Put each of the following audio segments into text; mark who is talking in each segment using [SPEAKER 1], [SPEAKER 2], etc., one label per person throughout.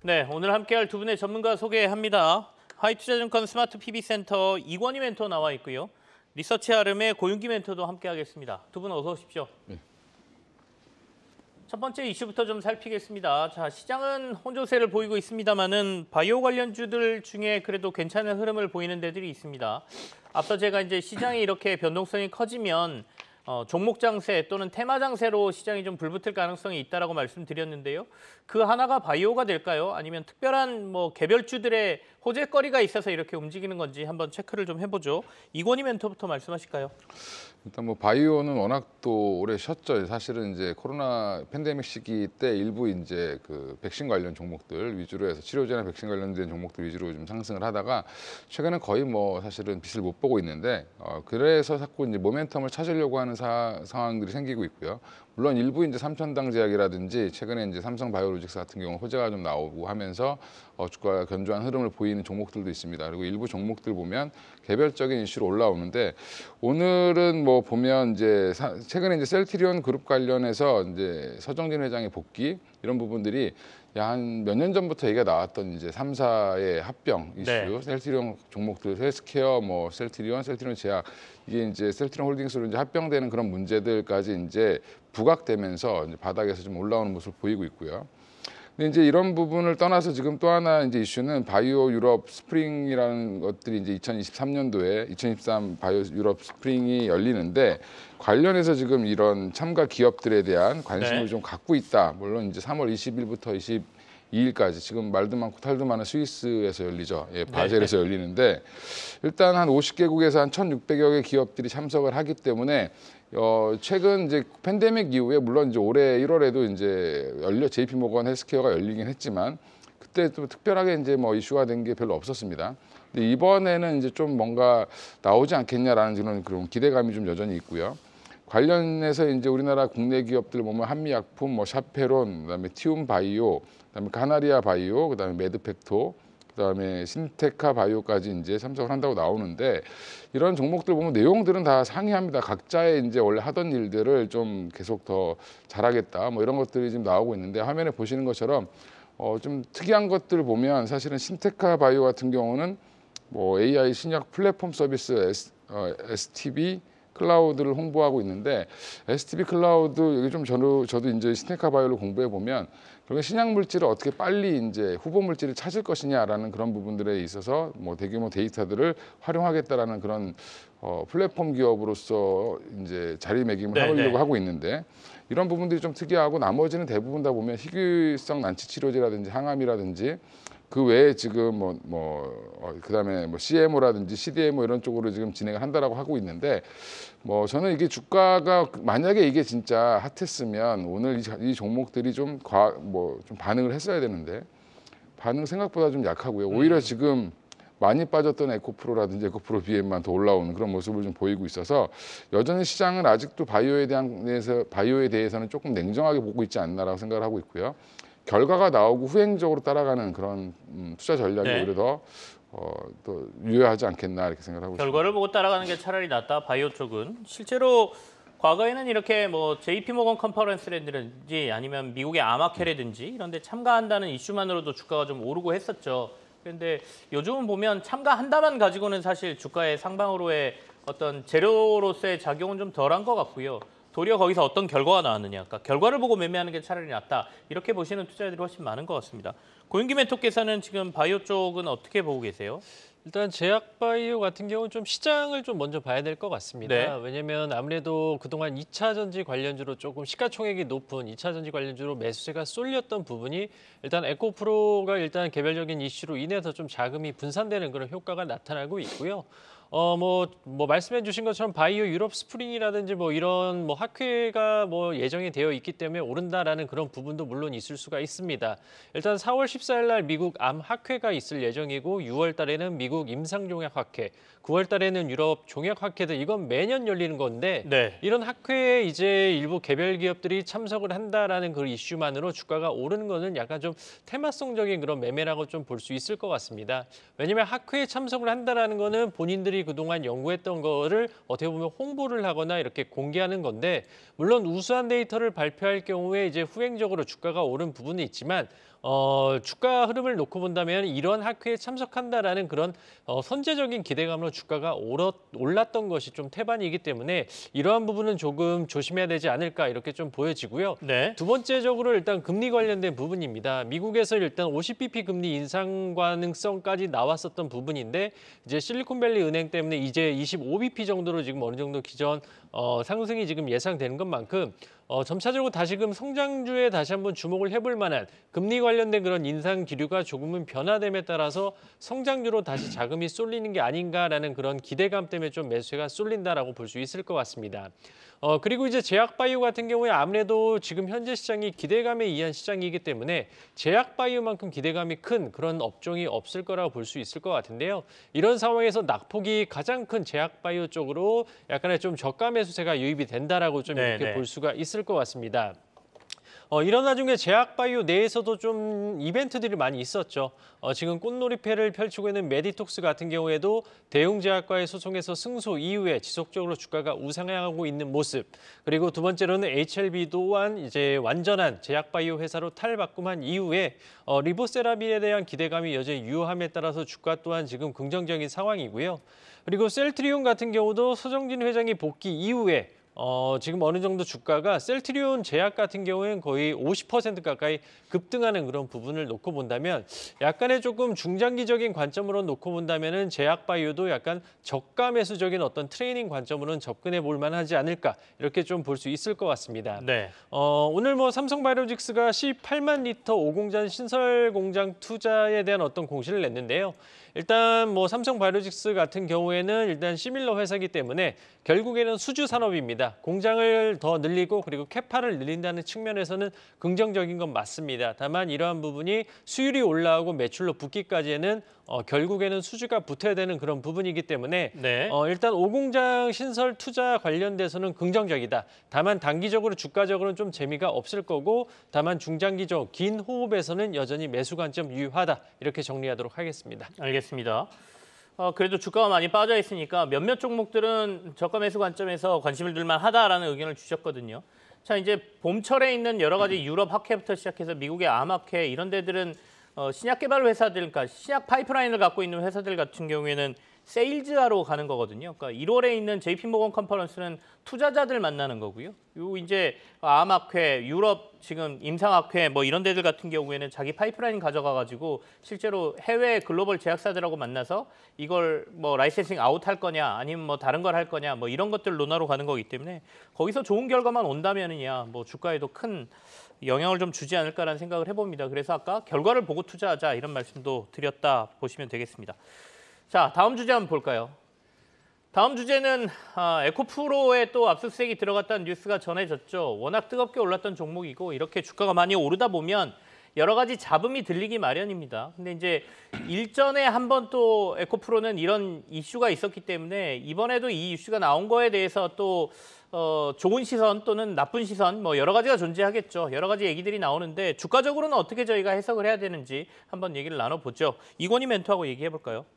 [SPEAKER 1] 네, 오늘 함께할 두 분의 전문가 소개합니다. 화이투자증권 스마트 PB 센터 이권희 멘토 나와 있고요. 리서치 아름의 고윤기 멘토도 함께하겠습니다. 두 분 어서 오십시오. 네. 첫 번째 이슈부터 좀 살피겠습니다. 자, 시장은 혼조세를 보이고 있습니다만은 바이오 관련주들 중에 그래도 괜찮은 흐름을 보이는 데들이 있습니다. 앞서 제가 이제 시장이 이렇게 변동성이 커지면 어, 종목 장세 또는 테마 장세로 시장이 좀 불붙을 가능성이 있다라고 말씀드렸는데요. 그 하나가 바이오가 될까요? 아니면 특별한 뭐 개별주들의 호재거리가 있어서 이렇게 움직이는 건지 한번 체크를 좀 해보죠. 이권희 멘토부터 말씀하실까요?
[SPEAKER 2] 일단 뭐 바이오는 워낙 또 오래 쉬었죠. 사실은 이제 코로나 팬데믹 시기 때 일부 이제 그 백신 관련 종목들 위주로 해서 치료제나 백신 관련된 종목들 위주로 좀 상승을 하다가 최근에 거의 뭐 사실은 빛을 못 보고 있는데 어 그래서 자꾸 이제 모멘텀을 찾으려고 하는 사, 상황들이 생기고 있고요. 물론 일부 이제 삼천당 제약이라든지 최근에 이제 삼성 바이오로직스 같은 경우 호재가 좀 나오고 하면서 어, 주가가 견조한 흐름을 보이는 종목들도 있습니다. 그리고 일부 종목들 보면 개별적인 이슈로 올라오는데 오늘은 뭐 보면 이제 사, 최근에 이제 셀트리온 그룹 관련해서 이제 서정진 회장의 복귀 이런 부분들이 한몇년 전부터 얘기가 나왔던 이제 3사의 합병 네. 이슈, 네. 셀트리온 종목들, 헬스케어, 뭐 셀트리온, 셀트리온 제약 이게 이제 셀트리온 홀딩스로 이제 합병되는 그런 문제들까지 이제 부각되면서 이제 바닥에서 좀 올라오는 모습을 보이고 있고요. 근데 이제 이런 부분을 떠나서 지금 또 하나 이제 이슈는 바이오 유럽 스프링이라는 것들이 이제 2023년도에 2023 바이오 유럽 스프링이 열리는데 관련해서 지금 이런 참가 기업들에 대한 관심을 네. 좀 갖고 있다. 물론 이제 3월 20일부터 20 2일까지 지금 말도 많고 탈도 많은 스위스에서 열리죠. 예, 네. 바젤에서 네. 열리는데 일단 한 50개국에서 한 1,600여 개 기업들이 참석을 하기 때문에 어, 최근 이제 팬데믹 이후에 물론 이제 올해 1월에도 이제 열려 JP 모건 헬스케어가 열리긴 했지만 그때 또 특별하게 이제 뭐 이슈가 된 게 별로 없었습니다. 근데 이번에는 이제 좀 뭔가 나오지 않겠냐라는 그런 그런 기대감이 좀 여전히 있고요. 관련해서 이제 우리나라 국내 기업들 보면 한미약품, 뭐 샤페론, 그다음에 티움바이오, 그다음에 카나리아 바이오, 그다음에 메드팩토 그다음에 신테카 바이오까지 이제 참석을 한다고 나오는데 이런 종목들 보면 내용들은 다 상이합니다. 각자의 이제 원래 하던 일들을 좀 계속 더 잘하겠다 뭐 이런 것들이 지금 나오고 있는데 화면에 보시는 것처럼 어 좀 특이한 것들 보면 사실은 신테카 바이오 같은 경우는 뭐 AI 신약 플랫폼 서비스 S, 어, STB 클라우드를 홍보하고 있는데 STB 클라우드 여기 좀 저도, 저도 이제 신테카 바이오를 공부해 보면 그러면 그러니까 신약 물질을 어떻게 빨리 이제 후보 물질을 찾을 것이냐라는 그런 부분들에 있어서 뭐 대규모 데이터들을 활용하겠다라는 그런 어, 플랫폼 기업으로서 이제 자리매김을 네 하려고 네. 하고 있는데 이런 부분들이 좀 특이하고 나머지는 대부분 다 보면 희귀성 난치 치료제라든지 항암이라든지 그 외에 지금 뭐, 뭐, 어, 그 다음에 뭐 CMO라든지 CDMO 이런 쪽으로 지금 진행을 한다라고 하고 있는데 뭐 저는 이게 주가가 그 만약에 이게 진짜 핫했으면 오늘 이, 이 종목들이 좀 과, 뭐, 좀 반응을 했어야 되는데 반응 생각보다 좀 약하고요. 음. 오히려 음. 지금 많이 빠졌던 에코프로라든지 에코프로 BM만 더 올라오는 그런 모습을 좀 보이고 있어서 여전히 시장은 아직도 바이오에 대한 데서 바이오에 대해서는 조금 냉정하게 보고 있지 않나라고 생각을 하고 있고요. 결과가 나오고 후행적으로 따라가는 그런 음, 투자 전략이 네. 오히려 더 어, 또 유효하지 않겠나 이렇게 생각하고 있습니다.
[SPEAKER 1] 결과를 보고 따라가는 게 차라리 낫다. 바이오 쪽은 실제로 과거에는 이렇게 뭐 JP 모건 컨퍼런스라든지 아니면 미국의 아마케라든지 이런 데 참가한다는 이슈만으로도 주가가 좀 오르고 했었죠. 그런데 요즘은 보면 참가한다만 가지고는 사실 주가의 상방으로의 어떤 재료로서의 작용은 좀 덜한 것 같고요. 도리어 거기서 어떤 결과가 나왔느냐. 그러니까 결과를 보고 매매하는 게 차라리 낫다. 이렇게 보시는 투자자들이 훨씬 많은 것 같습니다. 고윤기
[SPEAKER 3] 멘토께서는 지금 바이오 쪽은 어떻게 보고 계세요? 일단 제약바이오 같은 경우는 좀 시장을 좀 먼저 봐야 될 것 같습니다. 네. 왜냐하면 아무래도 그동안 2차 전지 관련주로 조금 시가총액이 높은 2차 전지 관련주로 매수세가 쏠렸던 부분이 일단 에코프로가 일단 개별적인 이슈로 인해서 좀 자금이 분산되는 그런 효과가 나타나고 있고요. 어, 뭐, 뭐, 말씀해 주신 것처럼 바이오 유럽 스프링이라든지 뭐 이런 뭐 학회가 뭐 예정이 되어 있기 때문에 오른다라는 그런 부분도 물론 있을 수가 있습니다. 일단 4월 14일 날 미국 암 학회가 있을 예정이고 6월 달에는 미국 임상종양 학회, 9월 달에는 유럽 종약 학회도 이건 매년 열리는 건데 네. 이런 학회에 이제 일부 개별 기업들이 참석을 한다라는 그 이슈만으로 주가가 오르는 거는 약간 좀 테마성적인 그런 매매라고 좀 볼 수 있을 것 같습니다. 왜냐하면 학회에 참석을 한다라는 거는 본인들이 그동안 연구했던 거를 어떻게 보면 홍보를 하거나 이렇게 공개하는 건데 물론 우수한 데이터를 발표할 경우에 이제 후행적으로 주가가 오른 부분이 있지만 어, 주가 흐름을 놓고 본다면 이런 학회에 참석한다라는 그런 어, 선제적인 기대감으로 주가가 오르, 올랐던 것이 좀 태반이기 때문에 이러한 부분은 조금 조심해야 되지 않을까 이렇게 좀 보여지고요. 네. 두 번째적으로 일단 금리 관련된 부분입니다. 미국에서 일단 50bp 금리 인상 가능성까지 나왔었던 부분인데 이제 실리콘밸리 은행 때문에 이제 25bp 정도로 지금 어느 정도 기존 어, 상승이 지금 예상되는 것만큼 어, 점차적으로 다시금 성장주에 다시 한번 주목을 해볼 만한 금리 관련된 그런 인상 기류가 조금은 변화됨에 따라서 성장주로 다시 자금이 쏠리는 게 아닌가라는 그런 기대감 때문에 좀 매수세가 쏠린다라고 볼 수 있을 것 같습니다. 어, 그리고 이제 제약바이오 같은 경우에 아무래도 지금 현재 시장이 기대감에 의한 시장이기 때문에 제약바이오만큼 기대감이 큰 그런 업종이 없을 거라고 볼 수 있을 것 같은데요. 이런 상황에서 낙폭이 가장 큰 제약바이오 쪽으로 약간의 좀 저가 매수세가 유입이 된다라고 좀 이렇게 네, 네. 볼 수가 있을 하을것 같습니다. 어, 이런 와중에 제약바이오 내에서도 좀 이벤트들이 많이 있었죠. 어, 지금 꽃놀이패를 펼치고 있는 메디톡스 같은 경우에도 대형제약과의 소송에서 승소 이후에 지속적으로 주가가 우상향하고 있는 모습. 그리고 두 번째로는 HLB 또한 이제 완전한 제약바이오 회사로 탈바꿈한 이후에 어, 리보세라빈에 대한 기대감이 여전히 유효함에 따라서 주가 또한 지금 긍정적인 상황이고요. 그리고 셀트리온 같은 경우도 서정진 회장이 복귀 이후에 어, 지금 어느 정도 주가가 셀트리온 제약 같은 경우에는 거의 50% 가까이 급등하는 그런 부분을 놓고 본다면 약간의 조금 중장기적인 관점으로 놓고 본다면은 제약 바이오도 약간 저가 매수적인 어떤 트레이닝 관점으로는 접근해 볼 만하지 않을까 이렇게 좀 볼 수 있을 것 같습니다. 네. 어, 오늘 뭐 삼성바이오직스가 18만 리터 오공잔 신설 공장 투자에 대한 어떤 공시를 냈는데요. 일단 뭐 삼성 바이오직스 같은 경우에는 일단 시밀러 회사이기 때문에 결국에는 수주 산업입니다. 공장을 더 늘리고 그리고 캐파를 늘린다는 측면에서는 긍정적인 건 맞습니다. 다만 이러한 부분이 수율이 올라오고 매출로 붙기까지는 어, 결국에는 수주가 붙어야 되는 그런 부분이기 때문에 네. 어, 일단 오공장 신설 투자 관련돼서는 긍정적이다. 다만 단기적으로 주가적으로는 좀 재미가 없을 거고 다만 중장기적 긴 호흡에서는 여전히 매수 관점 유효하다. 이렇게 정리하도록 하겠습니다. 알겠습니다.
[SPEAKER 1] 어, 그래도 주가가 많이 빠져 있으니까 몇몇 종목들은 저가 매수 관점에서 관심을 둘만 하다라는 의견을 주셨거든요. 자 이제 봄철에 있는 여러 가지 유럽 학회부터 시작해서 미국의 암학회 이런 데들은 어, 신약 개발 회사들, 그러니까 신약 파이프라인을 갖고 있는 회사들 같은 경우에는 세일즈하러 가는 거거든요. 그러니까 1월에 있는 JP 모건 컨퍼런스는 투자자들 만나는 거고요. 요 이제 암학회, 유럽 지금 임상학회 뭐 이런 데들 같은 경우에는 자기 파이프라인 가져가 가지고 실제로 해외 글로벌 제약사들하고 만나서 이걸 뭐 라이센싱 아웃 할 거냐 아니면 뭐 다른 걸 할 거냐 뭐 이런 것들 논하러 가는 거기 때문에 거기서 좋은 결과만 온다면은야뭐 주가에도 큰 영향을 좀 주지 않을까라는 생각을 해봅니다. 그래서 아까 결과를 보고 투자하자 이런 말씀도 드렸다 보시면 되겠습니다. 자, 다음 주제 한번 볼까요? 다음 주제는 아, 에코프로에 또 압수수색이 들어갔다는 뉴스가 전해졌죠. 워낙 뜨겁게 올랐던 종목이고 이렇게 주가가 많이 오르다 보면 여러 가지 잡음이 들리기 마련입니다. 근데 이제 일전에 한 번 또 에코프로는 이런 이슈가 있었기 때문에 이번에도 이 이슈가 나온 거에 대해서 또 어, 좋은 시선 또는 나쁜 시선 뭐 여러 가지가 존재하겠죠. 여러 가지 얘기들이 나오는데 주가적으로는 어떻게 저희가 해석을 해야 되는지 한번 얘기를 나눠보죠. 이권희 멘토하고 얘기해 볼까요? 어,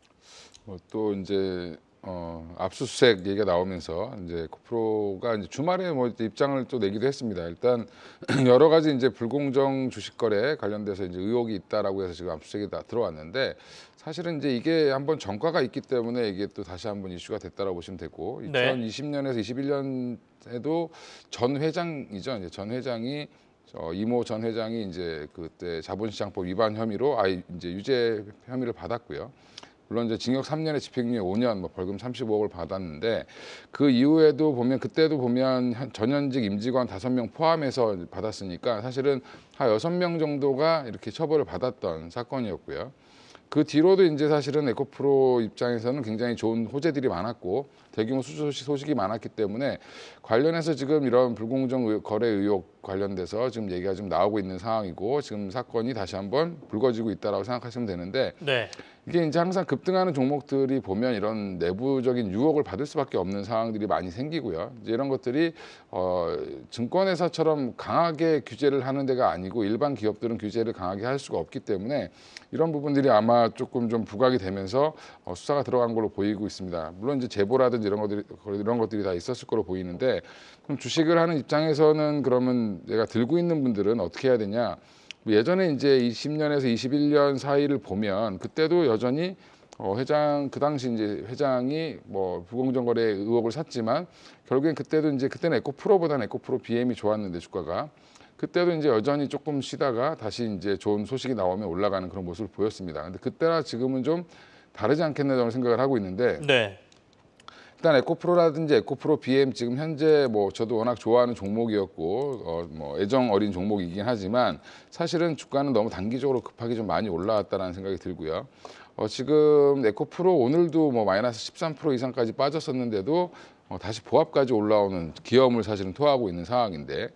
[SPEAKER 2] 뭐 또 이제 어, 압수수색 얘기가 나오면서 이제 코프로가 이제 주말에 뭐 입장을 또 내기도 했습니다. 일단 여러 가지 이제 불공정 주식 거래 관련돼서 이제 의혹이 있다라고 해서 지금 압수수색이 다 들어왔는데 사실은 이제 이게 한번 전과가 있기 때문에 이게 또 다시 한번 이슈가 됐다라고 보시면 되고 네. 2020년에서 21년에도 전 회장이죠. 이제 전 회장이 어, 이모 전 회장이 이제 그때 자본시장법 위반 혐의로 아예 이제 유죄 혐의를 받았고요. 물론 이제 징역 3년에 집행유예 5년, 뭐 벌금 35억을 받았는데 그 이후에도 보면 그때도 보면 전현직 임직원 5명 포함해서 받았으니까 사실은 한 6명 정도가 이렇게 처벌을 받았던 사건이었고요. 그 뒤로도 이제 사실은 에코프로 입장에서는 굉장히 좋은 호재들이 많았고 대규모 수주 소식, 소식이 많았기 때문에 관련해서 지금 이런 불공정 거래 의혹 관련돼서 지금 얘기가 좀 나오고 있는 상황이고 지금 사건이 다시 한번 불거지고 있다라고 생각하시면 되는데 네. 이게 이제 항상 급등하는 종목들이 보면 이런 내부적인 유혹을 받을 수밖에 없는 상황들이 많이 생기고요. 이제 이런 것들이 어 증권회사처럼 강하게 규제를 하는 데가 아니고 일반 기업들은 규제를 강하게 할 수가 없기 때문에 이런 부분들이 아마 조금 좀 부각이 되면서 어, 수사가 들어간 걸로 보이고 있습니다. 물론 이제 제보라든지 이런 것들이 이런 것들이 다 있었을 걸로 보이는데 그럼 주식을 하는 입장에서는 그러면 내가 들고 있는 분들은 어떻게 해야 되냐. 뭐 예전에 이제 20년에서 21년 사이를 보면 그때도 여전히 어, 회장 그 당시 이제 회장이 뭐 부공정거래 의혹을 샀지만 결국엔 그때도 이제 그때는 에코프로보다는 에코프로 BM이 좋았는데 주가가 그때도 이제 여전히 조금 쉬다가 다시 이제 좋은 소식이 나오면 올라가는 그런 모습을 보였습니다. 근데 그때랑 지금은 좀 다르지 않겠나 저는 생각을 하고 있는데 네. 일단 에코프로라든지 에코프로 BM 지금 현재 뭐 저도 워낙 좋아하는 종목이었고 어 뭐 애정 어린 종목이긴 하지만 사실은 주가는 너무 단기적으로 급하게 좀 많이 올라왔다는 생각이 들고요. 어 지금 에코프로 오늘도 뭐 마이너스 13% 이상까지 빠졌었는데도 어 다시 보합까지 올라오는 기염을 사실은 토하고 있는 상황인데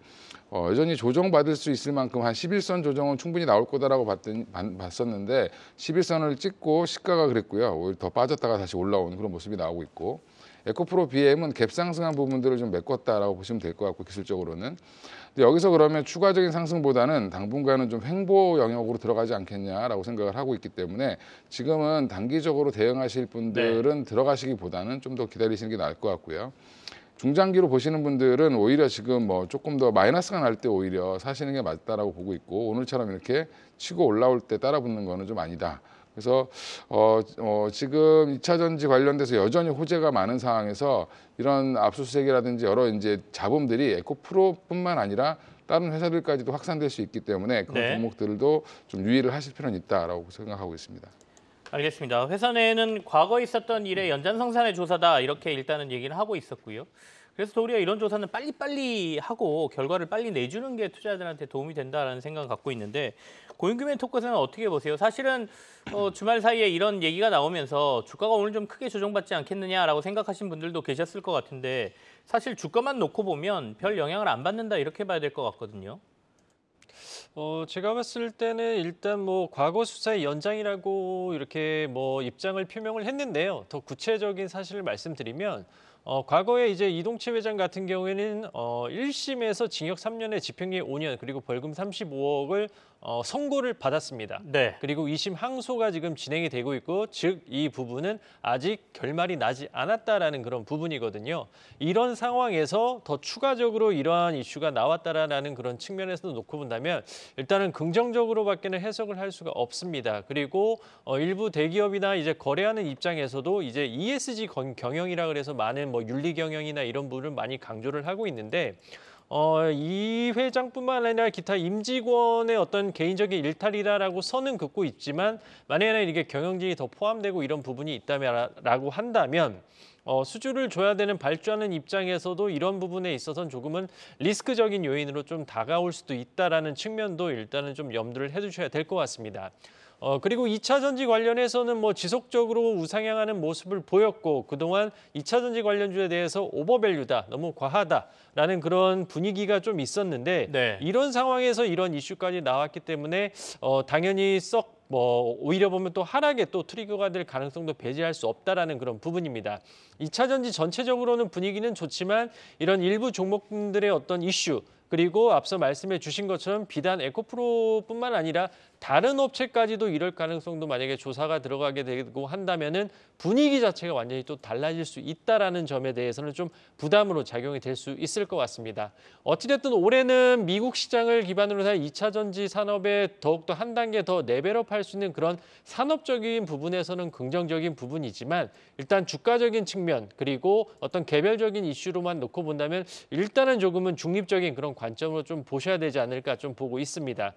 [SPEAKER 2] 어, 여전히 조정받을 수 있을 만큼 한 11선 조정은 충분히 나올 거다라고 봤더니, 봤었는데 11선을 찍고 시가가 그랬고요. 오히려 더 빠졌다가 다시 올라오는 그런 모습이 나오고 있고 에코프로 BM은 갭 상승한 부분들을 좀 메꿨다라고 보시면 될 것 같고 기술적으로는 여기서 그러면 추가적인 상승보다는 당분간은 좀 횡보 영역으로 들어가지 않겠냐라고 생각을 하고 있기 때문에 지금은 단기적으로 대응하실 분들은 네. 들어가시기보다는 좀 더 기다리시는 게 나을 것 같고요. 중장기로 보시는 분들은 오히려 지금 뭐 조금 더 마이너스가 날 때 오히려 사시는 게 맞다라고 보고 있고 오늘처럼 이렇게 치고 올라올 때 따라 붙는 거는 좀 아니다. 그래서 어, 어, 지금 2차 전지 관련돼서 여전히 호재가 많은 상황에서 이런 압수수색이라든지 여러 이제 잡음들이 에코프로뿐만 아니라 다른 회사들까지도 확산될 수 있기 때문에 그런 네. 종목들도 좀 유의를 하실 필요는 있다라고 생각하고 있습니다.
[SPEAKER 1] 알겠습니다. 회사 내에는 과거 있었던 일의 연장성산의 조사다 이렇게 일단은 얘기를 하고 있었고요. 그래서 도리어 이런 조사는 빨리빨리 하고 결과를 빨리 내주는 게 투자자들한테 도움이 된다라는 생각을 갖고 있는데 고인규맨 토크에서는 어떻게 보세요? 사실은 어, 주말 사이에 이런 얘기가 나오면서 주가가 오늘 좀 크게 조정받지 않겠느냐라고 생각하신 분들도 계셨을 것 같은데 사실 주가만 놓고 보면 별 영향을 안 받는다 이렇게 봐야 될
[SPEAKER 3] 것 같거든요. 어, 제가 봤을 때는 일단 뭐 과거 수사의 연장이라고 이렇게 뭐 입장을 표명을 했는데요. 더 구체적인 사실을 말씀드리면 어, 과거에 이제 이동치 회장 같은 경우에는 어, 1심에서 징역 3년에 집행유예 5년 그리고 벌금 35억을 어, 선고를 받았습니다. 네. 그리고 2심 항소가 지금 진행이 되고 있고 즉 이 부분은 아직 결말이 나지 않았다라는 그런 부분이거든요. 이런 상황에서 더 추가적으로 이러한 이슈가 나왔다라는 그런 측면에서도 놓고 본다면 일단은 긍정적으로밖에는 해석을 할 수가 없습니다. 그리고 어, 일부 대기업이나 이제 거래하는 입장에서도 이제 ESG 경영이라 그래서 많은 뭐 윤리 경영이나 이런 부분을 많이 강조를 하고 있는데 어, 이 회장뿐만 아니라 기타 임직원의 어떤 개인적인 일탈이라고 선은 긋고 있지만 만약에 이게 경영진이 더 포함되고 이런 부분이 있다라고 한다면 어, 수주를 줘야 되는 발주하는 입장에서도 이런 부분에 있어서는 조금은 리스크적인 요인으로 좀 다가올 수도 있다라는 측면도 일단은 좀 염두를 해두셔야 될 것 같습니다. 어, 그리고 2차 전지 관련해서는 뭐 지속적으로 우상향하는 모습을 보였고 그동안 2차 전지 관련주에 대해서 오버밸류다, 너무 과하다라는 그런 분위기가 좀 있었는데 네. 이런 상황에서 이런 이슈까지 나왔기 때문에 어, 당연히 썩 뭐 오히려 보면 또 하락에 또 트리거가 될 가능성도 배제할 수 없다라는 그런 부분입니다. 2차 전지 전체적으로는 분위기는 좋지만 이런 일부 종목들의 어떤 이슈 그리고 앞서 말씀해 주신 것처럼 비단 에코프로뿐만 아니라 다른 업체까지도 이럴 가능성도 만약에 조사가 들어가게 되고 한다면은 분위기 자체가 완전히 또 달라질 수 있다라는 점에 대해서는 좀 부담으로 작용이 될 수 있을 것 같습니다. 어찌됐든 올해는 미국 시장을 기반으로 한 2차 전지 산업에 더욱더 한 단계 더 레벨업할 수 있는 그런 산업적인 부분에서는 긍정적인 부분이지만 일단 주가적인 측면 그리고 어떤 개별적인 이슈로만 놓고 본다면 일단은 조금은 중립적인 그런 관점으로 좀 보셔야 되지 않을까 좀 보고 있습니다.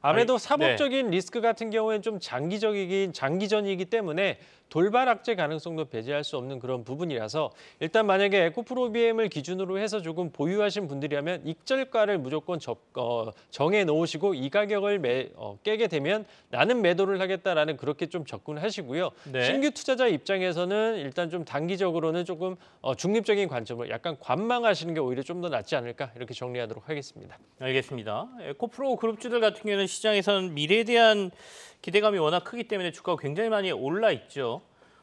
[SPEAKER 3] 아무래도 아니, 네. 사법적인 네. 리스크 같은 경우에는 좀 장기적이긴 장기전이기 때문에 돌발 악재 가능성도 배제할 수 없는 그런 부분이라서 일단 만약에 에코프로비엠을 기준으로 해서 조금 보유하신 분들이라면 익절가를 무조건 적, 어, 정해 놓으시고 이 가격을 매, 어, 깨게 되면 나는 매도를 하겠다라는 그렇게 좀 접근하시고요. 네. 신규 투자자 입장에서는 일단 좀 단기적으로는 조금 어, 중립적인 관점으로 약간 관망하시는 게 오히려 좀 더 낫지 않을까 이렇게 정리하도록 하겠습니다. 알겠습니다. 에코프로 그룹주들 같은 경우에는 시장에서는 미래에 대한 기대감이
[SPEAKER 1] 워낙 크기 때문에 주가가 굉장히 많이 올라 있죠.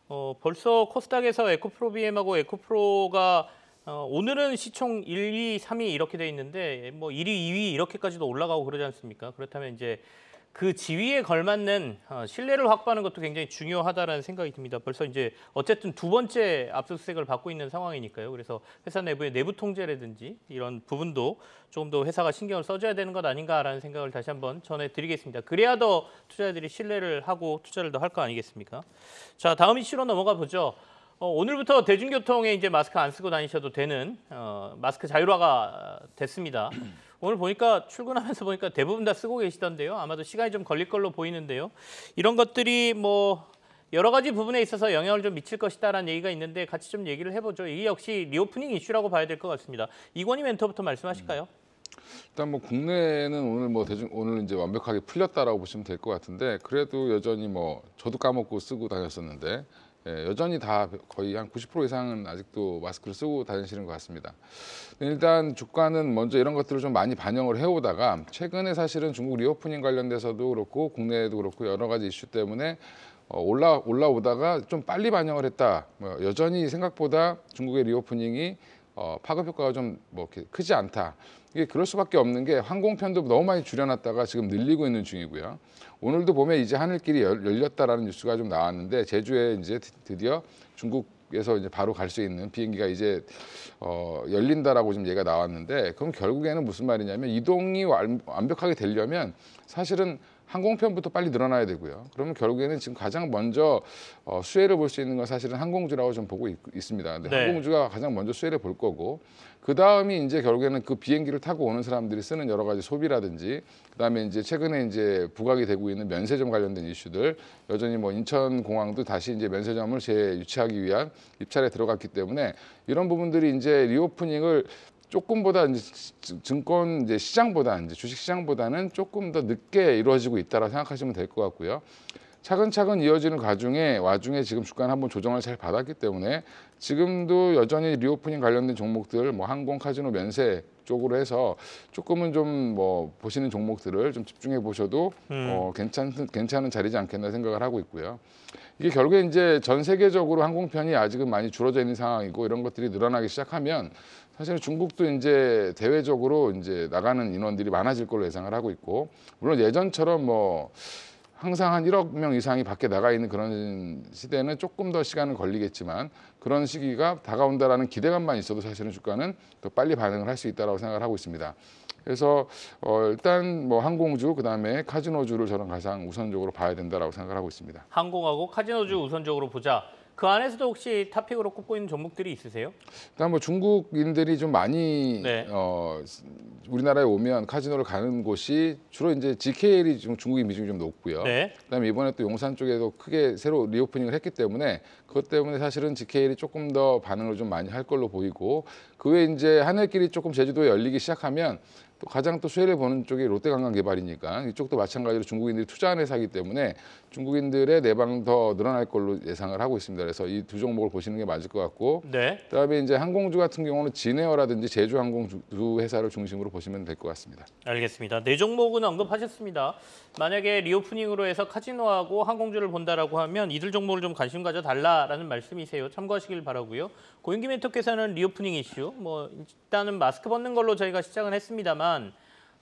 [SPEAKER 1] 어, 벌써 코스닥에서 에코프로비엠하고 에코프로가 어, 오늘은 시총 1, 2, 3위 이렇게 돼 있는데 뭐 1위, 2위 이렇게까지도 올라가고 그러지 않습니까? 그렇다면 이제 그 지위에 걸맞는 어, 신뢰를 확보하는 것도 굉장히 중요하다는 생각이 듭니다. 벌써 이제 어쨌든 두 번째 압수수색을 받고 있는 상황이니까요. 그래서 회사 내부의 내부 통제라든지 이런 부분도 조금 더 회사가 신경을 써줘야 되는 것 아닌가라는 생각을 다시 한번 전해드리겠습니다. 그래야 더 투자자들이 신뢰를 하고 투자를 더 할 거 아니겠습니까? 자, 다음 이슈로 넘어가 보죠. 어, 오늘부터 대중교통에 이제 마스크 안 쓰고 다니셔도 되는 어, 마스크 자율화가 됐습니다. 오늘 보니까 출근하면서 보니까 대부분 다 쓰고 계시던데요. 아마도 시간이 좀 걸릴 걸로 보이는데요. 이런 것들이 뭐 여러 가지 부분에 있어서 영향을 좀 미칠 것이다라는 얘기가 있는데 같이 좀 얘기를 해보죠. 이게 역시 리오프닝 이슈라고 봐야 될 것 같습니다. 이권희 멘토부터 말씀하실까요? 음.
[SPEAKER 2] 일단 뭐 국내는 오늘 뭐 대중 오늘 이제 완벽하게 풀렸다라고 보시면 될 것 같은데 그래도 여전히 뭐 저도 까먹고 쓰고 다녔었는데 예, 여전히 다 거의 한 90% 이상은 아직도 마스크를 쓰고 다니시는 것 같습니다. 일단 주가는 먼저 이런 것들을 좀 많이 반영을 해오다가 최근에 사실은 중국 리오프닝 관련돼서도 그렇고 국내에도 그렇고 여러 가지 이슈 때문에 어, 올라 올라오다가 좀 빨리 반영을 했다. 뭐 여전히 생각보다 중국의 리오프닝이 어, 파급 효과가 좀 뭐 크지 않다. 이게 그럴 수밖에 없는 게 항공편도 너무 많이 줄여놨다가 지금 늘리고 있는 중이고요. 오늘도 보면 이제 하늘길이 열렸다라는 뉴스가 좀 나왔는데 제주에 이제 드디어 중국에서 이제 바로 갈 수 있는 비행기가 이제 어, 열린다라고 지금 얘가 나왔는데 그럼 결국에는 무슨 말이냐면 이동이 완, 완벽하게 되려면 사실은 항공편부터 빨리 늘어나야 되고요. 그러면 결국에는 지금 가장 먼저 어, 수혜를 볼 수 있는 건 사실은 항공주라고 좀 보고 있, 습니다 근데 네. 항공주가 가장 먼저 수혜를 볼 거고 그 다음이 이제 결국에는 그 비행기를 타고 오는 사람들이 쓰는 여러 가지 소비라든지 그다음에 이제 최근에 이제 부각이 되고 있는 면세점 관련된 이슈들 여전히 뭐 인천 공항도 다시 이제 면세점을 재유치하기 위한 입찰에 들어갔기 때문에 이런 부분들이 이제 리오프닝을 조금보다 이제 증권 이제 시장보다 이제 주식 시장보다는 조금 더 늦게 이루어지고 있다라고 생각하시면 될 것 같고요. 차근차근 이어지는 과중에 와중에 지금 주가는 한번 조정을 잘 받았기 때문에 지금도 여전히 리오프닝 관련된 종목들 뭐 항공, 카지노, 면세 쪽으로 해서 조금은 좀 뭐 보시는 종목들을 좀 집중해 보셔도 음. 어, 괜찮은 괜찮은 자리지 않겠나 생각을 하고 있고요. 이게 결국에 이제 전 세계적으로 항공편이 아직은 많이 줄어져 있는 상황이고 이런 것들이 늘어나기 시작하면 사실 중국도 이제 대외적으로 이제 나가는 인원들이 많아질 걸로 예상을 하고 있고 물론 예전처럼 뭐 항상 한 1억 명 이상이 밖에 나가 있는 그런 시대는 조금 더 시간은 걸리겠지만 그런 시기가 다가온다라는 기대감만 있어도 사실은 주가는 더 빨리 반응을 할 수 있다라고 생각을 하고 있습니다. 그래서 어 일단 뭐 항공주 그다음에 카지노주를 저는 가장 우선적으로 봐야 된다라고 생각을 하고 있습니다.
[SPEAKER 1] 항공하고 카지노주 우선적으로 보자. 그 안에서도 혹시 탑픽으로 꼽고 있는 종목들이 있으세요?
[SPEAKER 2] 일단 뭐 중국인들이 좀 많이 네. 어, 우리나라에 오면 카지노를 가는 곳이 주로 이제 GKL이 좀 중국인 비중이 좀 높고요. 네. 그다음에 이번에 또 용산 쪽에도 크게 새로 리오프닝을 했기 때문에 그것 때문에 사실은 GKL이 조금 더 반응을 좀 많이 할 걸로 보이고 그 외에 이제 하늘길이 조금 제주도에 열리기 시작하면 또 가장 또 수혜를 보는 쪽이 롯데관광개발이니까 이쪽도 마찬가지로 중국인들이 투자한 회사이기 때문에 중국인들의 내방 더 늘어날 걸로 예상을 하고 있습니다. 그래서 이 두 종목을 보시는 게 맞을 것 같고 네. 그다음에 이제 항공주 같은 경우는 진에어라든지 제주항공 두 회사를 중심으로 보시면 될 것 같습니다.
[SPEAKER 1] 알겠습니다. 네 종목은 언급하셨습니다. 만약에 리오프닝으로 해서 카지노하고 항공주를 본다라고 하면 이들 종목을 좀 관심 가져 달라라는 말씀이세요. 참고하시길 바라고요. 고인기 멘토께서는 리오프닝 이슈 뭐 일단은 마스크 벗는 걸로 저희가 시작을 했습니다만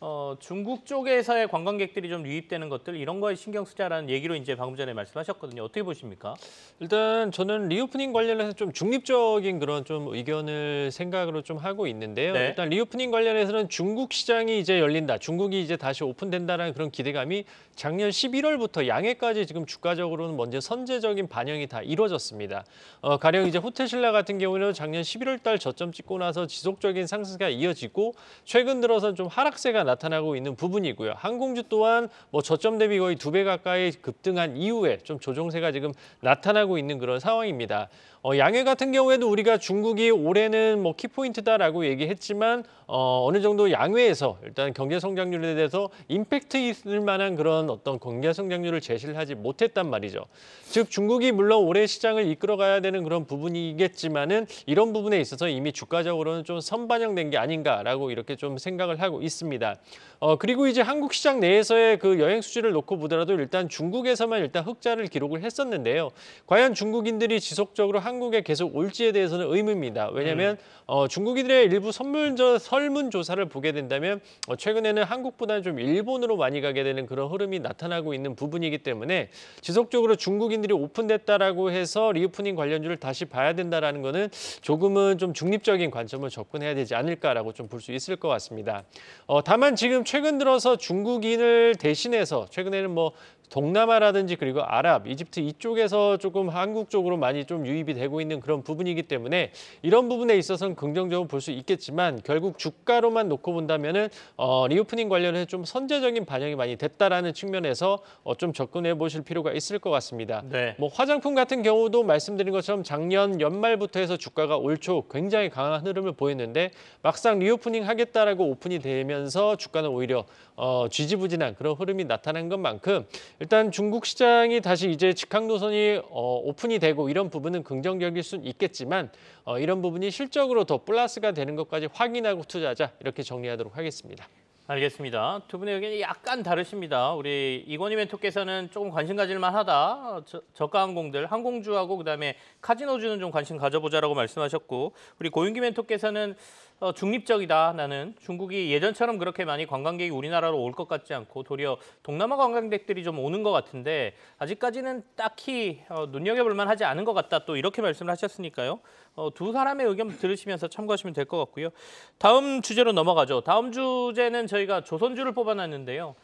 [SPEAKER 1] 어, 중국 쪽에서의 관광객들이 좀 유입되는 것들 이런 거에 신경 쓰자라는 얘기로 이제
[SPEAKER 3] 방금 전에 말씀하셨거든요. 어떻게 보십니까? 일단 저는 리오프닝 관련해서 좀 중립적인 그런 좀 의견을 생각으로 좀 하고 있는데요. 네. 일단 리오프닝 관련해서는 중국 시장이 이제 열린다. 중국이 이제 다시 오픈된다라는 그런 기대감이 작년 11월부터 양해까지 지금 주가적으로는 먼저 선제적인 반영이 다 이루어졌습니다. 어, 가령 이제 호텔 신라 같은 경우는 작년 11월 달 저점 찍고 나서 지속적인 상승세가 이어지고 최근 들어선 좀 하락세가 나 나타나고 있는 부분이고요. 항공주 또한 뭐 저점 대비 거의 두 배 가까이 급등한 이후에 좀 조정세가 지금 나타나고 있는 그런 상황입니다. 어, 양해 같은 경우에도 우리가 중국이 올해는 뭐 키포인트다라고 얘기했지만 어, 어느 정도 양회에서 일단 경제 성장률에 대해서 임팩트 있을 만한 그런 어떤 경제 성장률을 제시를 하지 못했단 말이죠. 즉 중국이 물론 올해 시장을 이끌어가야 되는 그런 부분이겠지만은 이런 부분에 있어서 이미 주가적으로는 좀 선반영된 게 아닌가라고 이렇게 좀 생각을 하고 있습니다. 어, 그리고 이제 한국 시장 내에서의 그 여행 수지를 놓고 보더라도 일단 중국에서만 일단 흑자를 기록을 했었는데요. 과연 중국인들이 지속적으로 한국에 계속 올지에 대해서는 의문입니다. 왜냐하면 음. 어, 중국인들의 일부 선물조 설문조사를 보게 된다면 어, 최근에는 한국보다는 좀 일본으로 많이 가게 되는 그런 흐름이 나타나고 있는 부분이기 때문에 지속적으로 중국인들이 오픈됐다라고 해서 리오프닝 관련주를 다시 봐야 된다라는 거는 조금은 좀 중립적인 관점을 접근해야 되지 않을까라고 좀 볼 수 있을 것 같습니다. 어, 다만 다만 지금 최근 들어서 중국인을 대신해서 최근에는 뭐 동남아라든지 그리고 아랍, 이집트 이쪽에서 조금 한국 쪽으로 많이 좀 유입이 되고 있는 그런 부분이기 때문에 이런 부분에 있어서는 긍정적으로 볼 수 있겠지만 결국 주가로만 놓고 본다면은 어, 리오프닝 관련해서 좀 선제적인 반영이 많이 됐다라는 측면에서 어, 좀 접근해 보실 필요가 있을 것 같습니다. 네. 뭐 화장품 같은 경우도 말씀드린 것처럼 작년 연말부터 해서 주가가 올 초 굉장히 강한 흐름을 보였는데 막상 리오프닝 하겠다라고 오픈이 되면서 주가는 오히려 어, 지지부진한 그런 흐름이 나타난 것만큼 일단 중국 시장이 다시 이제 직항 노선이 어, 오픈이 되고 이런 부분은 긍정적일 수는 있겠지만 어, 이런 부분이 실적으로 더 플러스가 되는 것까지 확인하고 투자하자 이렇게 정리하도록 하겠습니다. 알겠습니다. 두 분의 의견이 약간 다르십니다. 우리 이건희 멘토께서는 조금 관심 가질
[SPEAKER 1] 만하다. 어, 저, 저가 항공들, 항공주하고 그다음에 카지노주는 좀 관심 가져보자라고 말씀하셨고 우리 고윤기 멘토께서는 어, 중립적이다. 나는 중국이 예전처럼 그렇게 많이 관광객이 우리나라로 올 것 같지 않고 도리어 동남아 관광객들이 좀 오는 것 같은데 아직까지는 딱히 어, 눈여겨볼 만하지 않은 것 같다. 또 이렇게 말씀을 하셨으니까요. 어, 두 사람의 의견 들으시면서 참고하시면 될 것 같고요. 다음 주제로 넘어가죠. 다음 주제는 저희가 조선주를 뽑아놨는데요.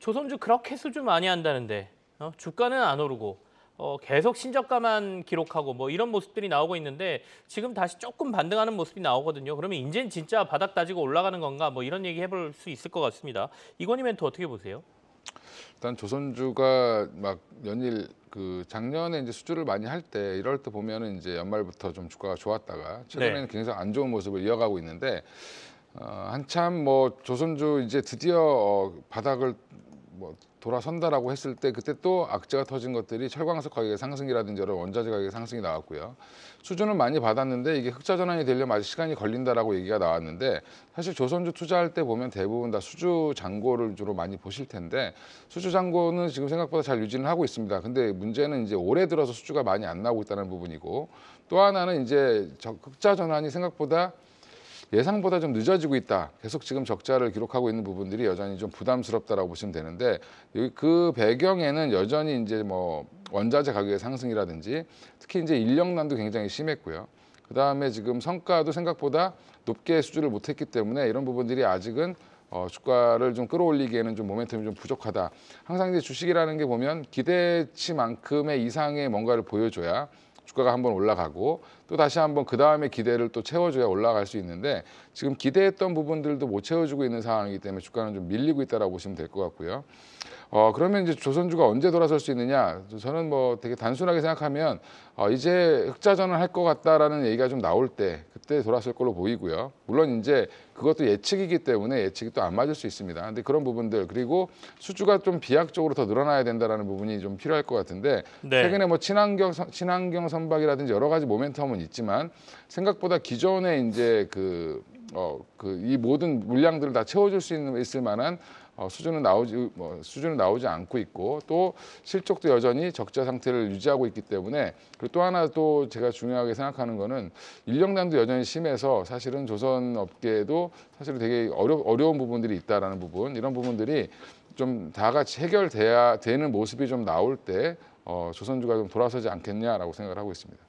[SPEAKER 1] 조선주 그렇게 수주 많이 한다는데 주가는 안 오르고 어, 계속 신저가만 기록하고 뭐 이런 모습들이 나오고 있는데 지금 다시 조금 반등하는 모습이 나오거든요. 그러면 인는 진짜 바닥 따지고 올라가는 건가 뭐 이런 얘기 해볼 수 있을 것 같습니다. 이건희 멘토 어떻게 보세요?
[SPEAKER 2] 일단 조선주가 막 연일 그 작년에 이제 수주를 많이 할 때 이럴 때 보면은 이제 연말부터 좀 주가가 좋았다가 최근에는 네. 굉장히 안 좋은 모습을 이어가고 있는데 어, 한참 뭐 조선주 이제 드디어 어, 바닥을 뭐 돌아선다라고 했을 때 그때 또 악재가 터진 것들이 철광석 가격의 상승이라든지 여러 원자재 가격의 상승이 나왔고요. 수준은 많이 받았는데 이게 흑자 전환이 되려면 아직 시간이 걸린다라고 얘기가 나왔는데 사실 조선주 투자할 때 보면 대부분 다 수주 잔고를 주로 많이 보실 텐데 수주 잔고는 지금 생각보다 잘 유지는 하고 있습니다. 근데 문제는 이제 올해 들어서 수주가 많이 안 나오고 있다는 부분이고 또 하나는 이제 흑자 전환이 생각보다 예상보다 좀 늦어지고 있다. 계속 지금 적자를 기록하고 있는 부분들이 여전히 좀 부담스럽다라고 보시면 되는데 그 배경에는 여전히 이제 뭐 원자재 가격의 상승이라든지 특히 이제 인력난도 굉장히 심했고요. 그다음에 지금 성과도 생각보다 높게 수주를 못했기 때문에 이런 부분들이 아직은 어, 주가를 좀 끌어올리기에는 좀 모멘텀이 좀 부족하다. 항상 이제 주식이라는 게 보면 기대치만큼의 이상의 뭔가를 보여줘야 주가가 한번 올라가고 또 다시 한번 그 다음에 기대를 또 채워줘야 올라갈 수 있는데 지금 기대했던 부분들도 못 채워주고 있는 상황이기 때문에 주가는 좀 밀리고 있다라고 보시면 될 것 같고요. 어, 그러면 이제 조선주가 언제 돌아설 수 있느냐? 저는 뭐 되게 단순하게 생각하면 어, 이제 흑자전을 할 것 같다라는 얘기가 좀 나올 때 그때 돌아설 걸로 보이고요. 물론 이제 그것도 예측이기 때문에 예측이 또 안 맞을 수 있습니다. 근데 그런 부분들 그리고 수주가 좀 비약적으로 더 늘어나야 된다라는 부분이 좀 필요할 것 같은데 네. 최근에 뭐 친환경 친환경 선박이라든지 여러 가지 모멘텀은 있지만 생각보다 기존에 이제 그 어, 그 이 모든 물량들을 다 채워줄 수 있는, 있을 만한 어, 수준은 나오지 뭐 수준은 나오지 않고 있고 또 실적도 여전히 적자 상태를 유지하고 있기 때문에 그리고 또 하나 또 제가 중요하게 생각하는 거는 인력난도 여전히 심해서 사실은 조선 업계에도 사실은 되게 어려 어려운 부분들이 있다라는 부분 이런 부분들이 좀 다 같이 해결돼야 되는 모습이 좀 나올 때 어, 조선주가 좀 돌아서지 않겠냐라고 생각을 하고 있습니다.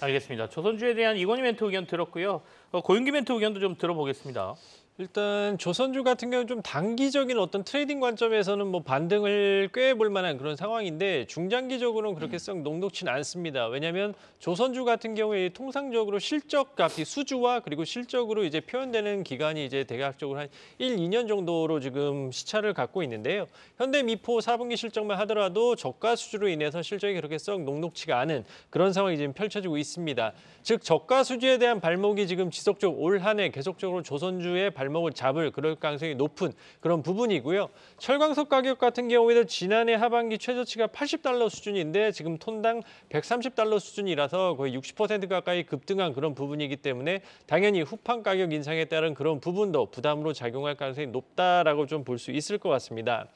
[SPEAKER 1] 알겠습니다. 조선주에 대한
[SPEAKER 3] 이건희 멘토 의견 들었고요. 어, 고윤기 멘트 의견도 좀 들어보겠습니다. 일단 조선주 같은 경우는 좀 단기적인 어떤 트레이딩 관점에서는 뭐 반등을 꾀볼 만한 그런 상황인데 중장기적으로는 그렇게 썩녹록치는 않습니다. 왜냐하면 조선주 같은 경우에 통상적으로 실적 값이 수주와 그리고 실적으로 이제 표현되는 기간이 이제 대략적으로 한 1, 2년 정도로 지금 시차를 갖고 있는데요. 현대미포 4분기 실적만 하더라도 저가 수주로 인해서 실적이 그렇게 썩 녹록치가 않은 그런 상황이 지금 펼쳐지고 있습니다. 즉 저가 수주에 대한 발목이 지금 지속적 올한해 계속적으로 조선주의 발목을 잡을 그럴 가능성이 높은 그런 부분이고요. 철광석 가격 같은 경우에도 지난해 하반기 최저치가 80달러 수준인데 지금 톤당 130달러 수준이라서 거의 60% 가까이 급등한 그런 부분이기 때문에 당연히 후판 가격 인상에 따른 그런 부분도 부담으로 작용할 가능성이 높다라고 좀 볼 수 있을 것 같습니다.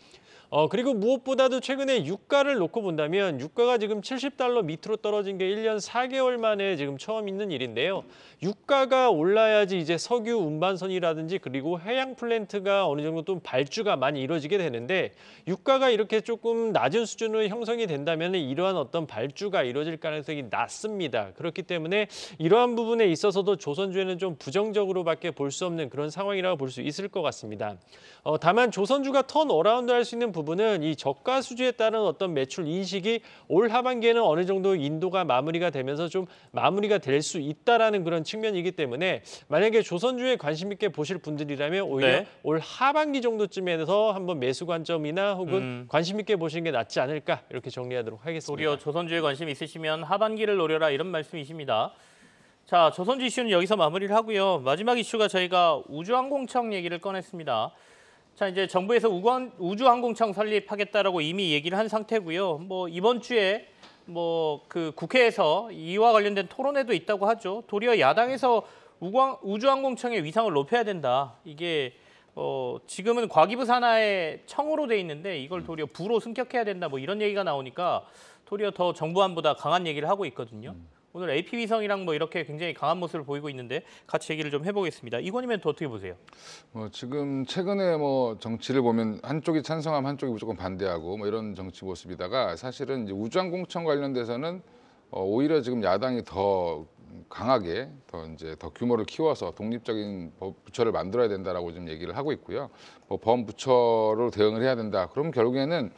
[SPEAKER 3] 어, 그리고 무엇보다도 최근에 유가를 놓고 본다면 유가가 지금 70달러 밑으로 떨어진 게 1년 4개월 만에 지금 처음 있는 일인데요. 유가가 올라야지 이제 석유 운반선이라든지 그리고 해양 플랜트가 어느 정도 좀 발주가 많이 이루어지게 되는데 유가가 이렇게 조금 낮은 수준으로 형성이 된다면 이러한 어떤 발주가 이루어질 가능성이 낮습니다. 그렇기 때문에 이러한 부분에 있어서도 조선주에는 좀 부정적으로밖에 볼 수 없는 그런 상황이라고 볼 수 있을 것 같습니다. 어, 다만 조선주가 턴 어라운드 할 수 있는 부분 부분은 이 저가 수주에 따른 어떤 매출 인식이 올 하반기에는 어느 정도 인도가 마무리가 되면서 좀 마무리가 될 수 있다라는 그런 측면이기 때문에 만약에 조선주에 관심 있게 보실 분들이라면 오히려 네. 올 하반기 정도쯤에서 한번 매수 관점이나 혹은 음. 관심 있게 보시는 게 낫지 않을까 이렇게 정리하도록 하겠습니다. 도리어 조선주에 관심 있으시면 하반기를 노려라 이런 말씀이십니다. 자,
[SPEAKER 1] 조선주 이슈는 여기서 마무리를 하고요. 마지막 이슈가 저희가 우주항공청 얘기를 꺼냈습니다. 자 이제 정부에서 우주항공청 설립하겠다라고 이미 얘기를 한 상태고요. 뭐 이번 주에 뭐 그 국회에서 이와 관련된 토론회도 있다고 하죠. 도리어 야당에서 우주항공청의 위상을 높여야 된다. 이게 어, 지금은 과기부 산하의 청으로 돼 있는데 이걸 도리어 부로 승격해야 된다. 뭐 이런 얘기가 나오니까 도리어 더 정부안보다 강한 얘기를 하고 있거든요. 오늘 AP 위성이랑 뭐 이렇게 굉장히 강한 모습을 보이고 있는데 같이 얘기를 좀 해보겠습니다. 이건이면또 어떻게 보세요?
[SPEAKER 2] 뭐 지금 최근에 뭐 정치를 보면 한쪽이 찬성하면 한쪽이 무조건 반대하고 뭐 이런 정치 모습이다가 사실은 이제 우주항공천 관련돼서는 어 오히려 지금 야당이 더 강하게 더 이제 더 규모를 키워서 독립적인 부처를 만들어야 된다라고 지금 얘기를 하고 있고요. 뭐 범부처로 대응을 해야 된다. 그럼 결국에는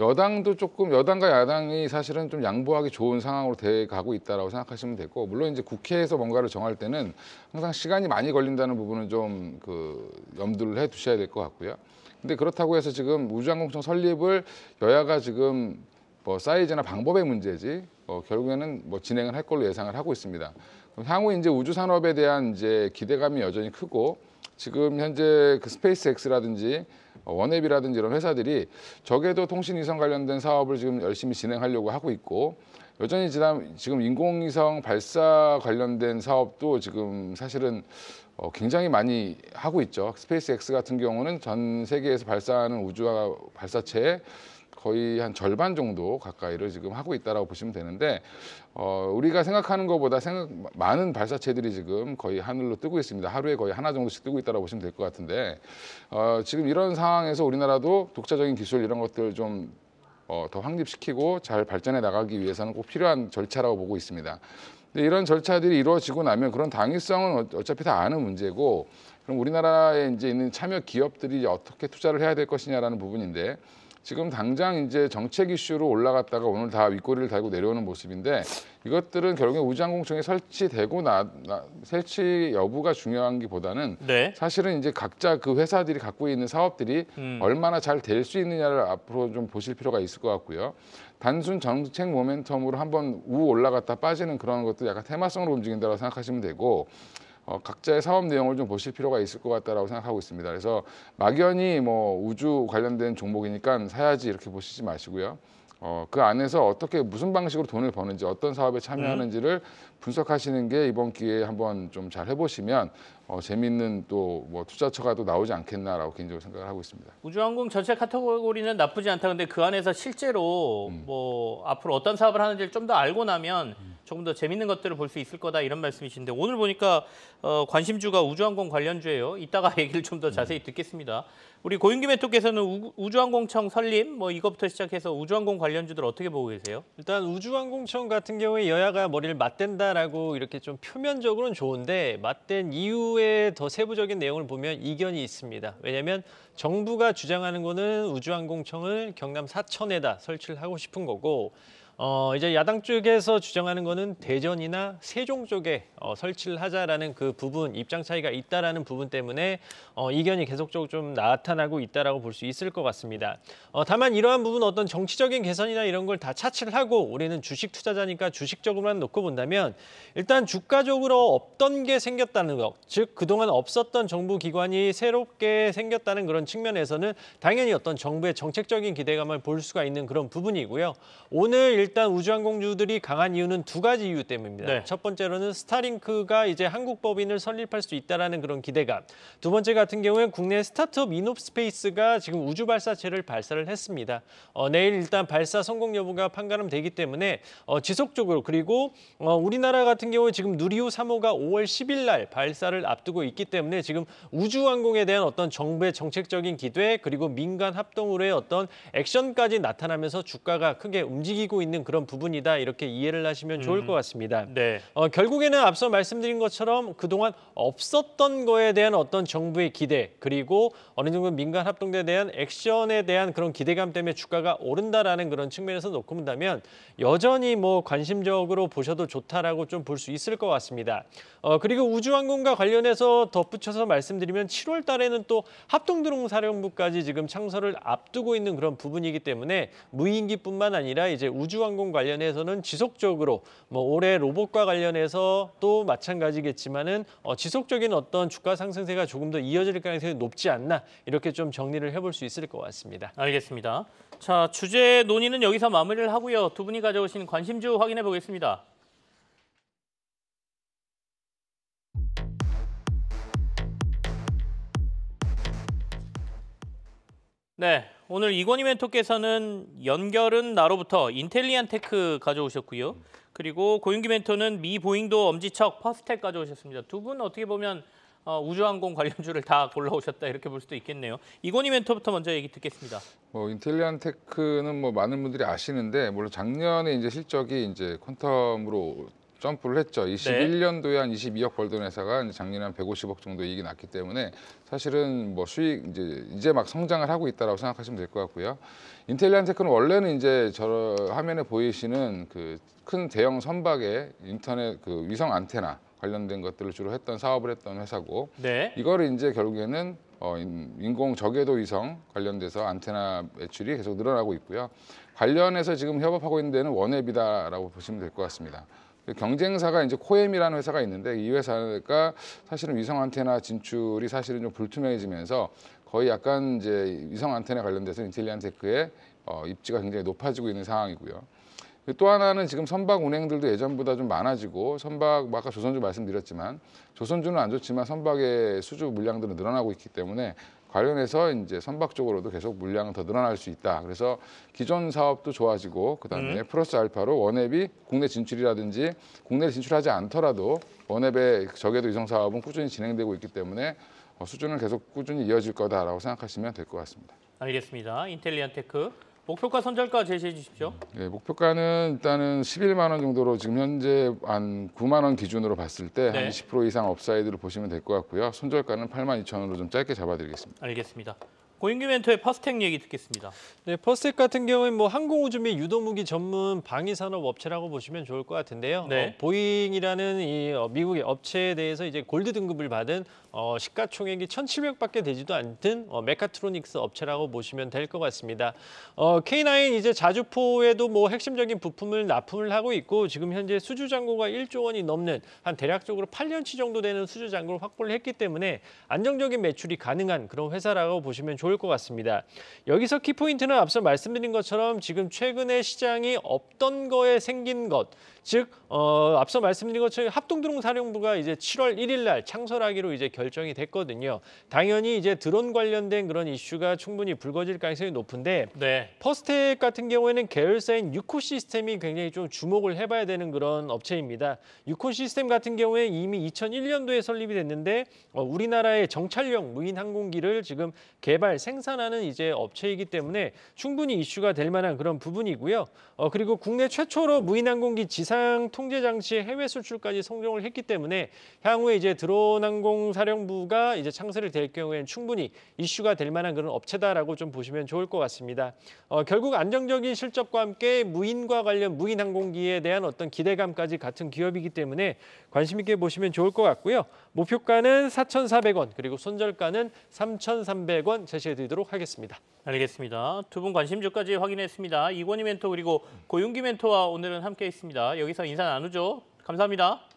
[SPEAKER 2] 여당도 조금 여당과 야당이 사실은 좀 양보하기 좋은 상황으로 돼가고 있다라고 생각하시면 되고 물론 이제 국회에서 뭔가를 정할 때는 항상 시간이 많이 걸린다는 부분은 좀 그 염두를 해두셔야 될 것 같고요. 근데 그렇다고 해서 지금 우주항공청 설립을 여야가 지금 뭐 사이즈나 방법의 문제지 어, 결국에는 뭐 진행을 할 걸로 예상을 하고 있습니다. 그럼 향후 이제 우주 산업에 대한 이제 기대감이 여전히 크고 지금 현재 그 스페이스X라든지 어, 원앱이라든지 이런 회사들이 적에도 통신 위성 관련된 사업을 지금 열심히 진행하려고 하고 있고 여전히 지난 지금 인공위성 발사 관련된 사업도 지금 사실은 어, 굉장히 많이 하고 있죠. 스페이스X 같은 경우는 전 세계에서 발사하는 우주화 발사체에 거의 한 절반 정도 가까이를 지금 하고 있다라고 보시면 되는데 어, 우리가 생각하는 것보다 생각, 많은 발사체들이 지금 거의 하늘로 뜨고 있습니다. 하루에 거의 하나 정도씩 뜨고 있다라고 보시면 될 것 같은데 어, 지금 이런 상황에서 우리나라도 독자적인 기술 이런 것들 좀 어, 더 확립시키고 잘 발전해 나가기 위해서는 꼭 필요한 절차라고 보고 있습니다. 근데 이런 절차들이 이루어지고 나면 그런 당위성은 어, 어차피 다 아는 문제고 그럼 우리나라에 이제 있는 참여 기업들이 어떻게 투자를 해야 될 것이냐라는 부분인데 지금 당장 이제 정책 이슈로 올라갔다가 오늘 다 윗꼬리를 달고 내려오는 모습인데 이것들은 결국에 우장공청에 설치되고 나, 나 설치 여부가 중요한 기보다는 네. 사실은 이제 각자 그 회사들이 갖고 있는 사업들이 음. 얼마나 잘 될 수 있느냐를 앞으로 좀 보실 필요가 있을 것 같고요. 단순 정책 모멘텀으로 한번 우 올라갔다 빠지는 그런 것도 약간 테마성으로 움직인다고 생각하시면 되고 어, 각자의 사업 내용을 좀 보실 필요가 있을 것 같다라고 생각하고 있습니다. 그래서 막연히 뭐 우주 관련된 종목이니까 사야지 이렇게 보시지 마시고요. 어, 그 안에서 어떻게 무슨 방식으로 돈을 버는지 어떤 사업에 참여하는지를 분석하시는 게 이번 기회에 한번 좀 잘 해보시면 어, 재미있는 또 뭐 투자처가 또 뭐 나오지 않겠나라고 개인적으로 생각을 하고 있습니다.
[SPEAKER 1] 우주항공 전체 카테고리는 나쁘지 않다. 근데 그 안에서 실제로 음. 뭐 앞으로 어떤 사업을 하는지를 좀 더 알고 나면 음. 조금 더 재밌는 것들을 볼 수 있을 거다 이런 말씀이신데 오늘 보니까 어, 관심주가 우주항공 관련주예요. 이따가 얘기를 좀 더 자세히 음. 듣겠습니다. 우리 고윤기 멘토께서는 우주항공청 설립 뭐 이것부터 시작해서 우주항공 관련주들 어떻게 보고
[SPEAKER 3] 계세요? 일단 우주항공청 같은 경우에 여야가 머리를 맞댄다라고 이렇게 좀 표면적으로는 좋은데 맞댄 이후에 더 세부적인 내용을 보면 이견이 있습니다. 왜냐하면 정부가 주장하는 거는 우주항공청을 경남 사천에다 설치를 하고 싶은 거고 어, 이제 야당 쪽에서 주장하는 거는 대전이나 세종 쪽에 어, 설치를 하자라는 그 부분 입장 차이가 있다라는 부분 때문에 어, 이견이 계속적으로 좀 나타나고 있다라고 볼 수 있을 것 같습니다. 어, 다만 이러한 부분 어떤 정치적인 개선이나 이런 걸 다 차치를 하고 우리는 주식 투자자니까 주식적으로만 놓고 본다면 일단 주가적으로 없던 게 생겼다는 것, 즉 그동안 없었던 정부 기관이 새롭게 생겼다는 그런 측면에서는 당연히 어떤 정부의 정책적인 기대감을 볼 수가 있는 그런 부분이고요. 오늘 일단 우주항공주들이 강한 이유는 두 가지 이유 때문입니다. 네. 첫 번째로는 스타링크가 이제 한국 법인을 설립할 수 있다라는 그런 기대감. 두 번째 같은 경우엔 국내 스타트업 이노스페이스가 지금 우주 발사체를 발사를 했습니다. 어, 내일 일단 발사 성공 여부가 판가름되기 때문에 어, 지속적으로 그리고 어, 우리나라 같은 경우에 지금 누리호 3호가 5월 10일 날 발사를 앞두고 있기 때문에 지금 우주항공에 대한 어떤 정부의 정책적인 기대 그리고 민간 합동으로의 어떤 액션까지 나타나면서 주가가 크게 움직이고 있는. 있는 그런 부분이다 이렇게 이해를 하시면 좋을 음. 것 같습니다. 음, 네. 어, 결국에는 앞서 말씀드린 것처럼 그동안 없었던 거에 대한 어떤 정부의 기대 그리고 어느 정도 민간 합동에 대 대한 액션에 대한 그런 기대감 때문에 주가가 오른다라는 그런 측면에서 놓고 본다면 여전히 뭐 관심적으로 보셔도 좋다라고 좀 볼 수 있을 것 같습니다. 어, 그리고 우주항공과 관련해서 덧붙여서 말씀드리면 7월 달에는 또 합동드론사령부까지 지금 창설을 앞두고 있는 그런 부분이기 때문에 무인기뿐만 아니라 이제 우주항공 항공 관련해서는 지속적으로 뭐 올해 로봇과 관련해서 또 마찬가지겠지만은 어, 지속적인 어떤 주가 상승세가 조금 더 이어질 가능성이 높지 않나 이렇게 좀 정리를 해볼 수 있을 것 같습니다. 알겠습니다. 자 주제 논의는 여기서 마무리를 하고요.
[SPEAKER 1] 두 분이 가져오신 관심주 확인해 보겠습니다. 네, 오늘 이권희 멘토께서는 연결은 나로부터 인텔리안 테크 가져오셨고요. 그리고 고윤기 멘토는 미 보잉도 엄지척 퍼스텍 가져오셨습니다. 두 분 어떻게 보면 어, 우주항공 관련주를 다 골라오셨다 이렇게 볼 수도 있겠네요. 이건희 멘토부터 먼저 얘기 듣겠습니다.
[SPEAKER 2] 뭐 인텔리안 테크는 뭐 많은 분들이 아시는데 물론 작년에 이제 실적이 이제 퀀텀으로 점프를 했죠. 21년도에 한 22억 벌던 회사가 작년에 한 150억 정도 이익이 났기 때문에 사실은 뭐 수익 이제 이제 막 성장을 하고 있다라고 생각하시면 될 것 같고요. 인텔리안 테크는 원래는 이제 저 화면에 보이시는 그 큰 대형 선박의 인터넷 그 위성 안테나 관련된 것들을 주로 했던 사업을 했던 회사고 네. 이거를 이제 결국에는 어, 인공 저궤도 위성 관련돼서 안테나 매출이 계속 늘어나고 있고요. 관련해서 지금 협업하고 있는 데는 원앱이다라고 보시면 될 것 같습니다. 경쟁사가 이제 코엠이라는 회사가 있는데 이회사서가 사실은 위성 안테나 진출이 사실은 좀 불투명해지면서 거의 약간 이제 위성 안테나 관련돼서 인텔리안 테크의 어, 입지가 굉장히 높아지고 있는 상황이고요. 그 또 하나는 지금 선박 운행들도 예전보다 좀 많아지고 선박 뭐 아까 조선주 말씀드렸지만 조선주는 안 좋지만 선박의 수주 물량들은 늘어나고 있기 때문에 관련해서 이제 선박 쪽으로도 계속 물량은 더 늘어날 수 있다. 그래서 기존 사업도 좋아지고 그다음에 음. 플러스 알파로 원앱이 국내 진출이라든지 국내 진출하지 않더라도 원앱의 저궤도 위성 사업은 꾸준히 진행되고 있기 때문에 어, 수준은 계속 꾸준히 이어질 거다라고 생각하시면 될 것 같습니다.
[SPEAKER 1] 알겠습니다. 인텔리안 테크 목표가 선절가 제시해 주십시오.
[SPEAKER 2] 네, 목표가는 일단은 11만 원 정도로 지금 현재 한 9만 원 기준으로 봤을 때 한 20% 이상 업사이드로 보시면 될 것 같고요. 손절가는 8만 2천 원으로 좀 짧게 잡아드리겠습니다.
[SPEAKER 1] 알겠습니다. 고인규 멘토의 퍼스텍 얘기 듣겠습니다.
[SPEAKER 3] 네,
[SPEAKER 2] 퍼스텍 같은 경우는 뭐 항공우주 및 유도무기 전문
[SPEAKER 3] 방위산업 업체라고 보시면 좋을 것 같은데요. 네. 어, 보잉이라는 이 어, 미국의 업체에 대해서 이제 골드 등급을 받은 어, 시가총액이 1,700밖에 되지도 않던 어, 메카트로닉스 업체라고 보시면 될 것 같습니다. 어, K9 이제 자주포에도 뭐 핵심적인 부품을 납품을 하고 있고 지금 현재 수주 잔고가 1조 원이 넘는 한 대략적으로 8년치 정도 되는 수주 잔고를 확보를 했기 때문에 안정적인 매출이 가능한 그런 회사라고 보시면 좋을 좋을 것 같습니다. 여기서 키포인트는 앞서 말씀드린 것처럼 지금 최근에 시장이 없던 거에 생긴 것즉 어, 앞서 말씀드린 것처럼 합동드론사령부가 이제 7월 1일 날 창설하기로 이제 결정이 됐거든요. 당연히 이제 드론 관련된 그런 이슈가 충분히 불거질 가능성이 높은데 네. 퍼스텍 같은 경우에는 계열사인 유코 시스템이 굉장히 좀 주목을 해봐야 되는 그런 업체입니다. 유코 시스템 같은 경우에 이미 2001년도에 설립이 됐는데 어, 우리나라의 정찰용 무인 항공기를 지금 개발 생산하는 이제 업체이기 때문에 충분히 이슈가 될 만한 그런 부분이고요. 어, 그리고 국내 최초로 무인 항공기 지상 대상 통제 장치 해외 수출까지 성공을 했기 때문에 향후에 이제 드론 항공 사령부가 이제 창설이 될 경우에는 충분히 이슈가 될 만한 그런 업체다라고 좀 보시면 좋을 것 같습니다. 어, 결국 안정적인 실적과 함께 무인과 관련 무인 항공기에 대한 어떤 기대감까지 같은 기업이기 때문에 관심 있게 보시면 좋을 것 같고요. 목표가는 4,400원 그리고 손절가는 3,300원 제시해드리도록 하겠습니다. 알겠습니다. 두 분 관심주까지 확인했습니다. 이권희 멘토 그리고 고윤기
[SPEAKER 2] 멘토와 오늘은 함께했습니다. 여기서 인사 나누죠. 감사합니다.